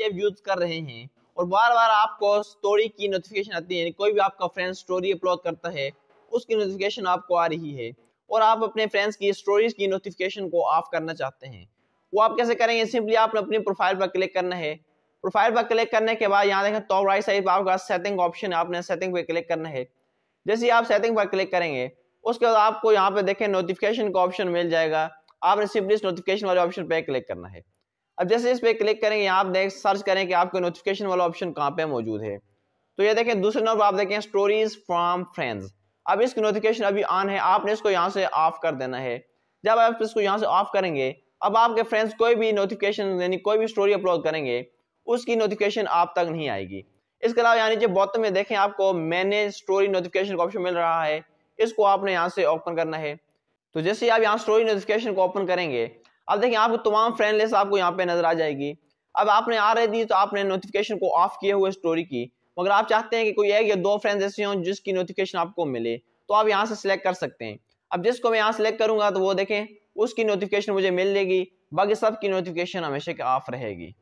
की आप यूज कर रहे हैं और बार बार आपको स्टोरी की नोटिफिकेशन आती है कोई भी आपका फ्रेंड स्टोरी अपलोड करता है उसकी नोटिफिकेशन आपको आ रही है और आप अपने फ्रेंड्स की स्टोरीज की नोटिफिकेशन को ऑफ करना चाहते हैं वो आप कैसे करेंगे सिंपली आपने अपनी प्रोफाइल पर क्लिक करना है प्रोफाइल पर क्लिक करने के बाद यहाँ देखें टॉप राइट साइड पर आपका सेटिंग ऑप्शन है आपने सेटिंग पर क्लिक करना है जैसे ही आप सेटिंग पर क्लिक करेंगे उसके बाद आपको यहाँ पे देखें नोटिफिकेशन का ऑप्शन मिल जाएगा आपने सिंपली इस नोटिफिकेशन वाले ऑप्शन पर क्लिक करना है अब जैसे इस पर क्लिक करेंगे आप देख सर्च करें कि आपके नोटिफिकेशन वाला ऑप्शन कहाँ पे मौजूद है तो ये देखें दूसरे नंबर आप देखें स्टोरीज फ्रॉम फ्रेंड्स अब इसकी नोटिफिकेशन अभी ऑन है आपने इसको यहाँ से ऑफ कर देना है जब आप इसको यहाँ से ऑफ करेंगे अब आपके फ्रेंड्स कोई भी नोटिफिकेशन यानी कोई भी स्टोरी अपलोड करेंगे उसकी नोटिफिकेशन आप तक नहीं आएगी इसके अलावा यानी जो बॉटम में देखें आपको मैंने स्टोरी नोटिफिकेशन का ऑप्शन मिल रहा है इसको आपने यहाँ से ओपन करना है तो जैसे आप यहाँ स्टोरी नोटिफिकेशन को ओपन करेंगे अब देखिए आपको तमाम फ्रेंड लिस्ट आपको यहाँ पे नजर आ जाएगी अब आपने आ रही दी तो आपने नोटिफिकेशन को ऑफ किए हुए स्टोरी की मगर आप चाहते हैं कि कोई एक या दो फ्रेंड्स ऐसे हों जिसकी नोटिफिकेशन आपको मिले तो आप यहाँ से सिलेक्ट कर सकते हैं अब जिसको मैं यहाँ सेलेक्ट करूंगा तो वो देखें उसकी नोटिफिकेशन मुझे मिल जाएगी बाकी सबकी नोटिफिकेशन हमेशा ऑफ रहेगी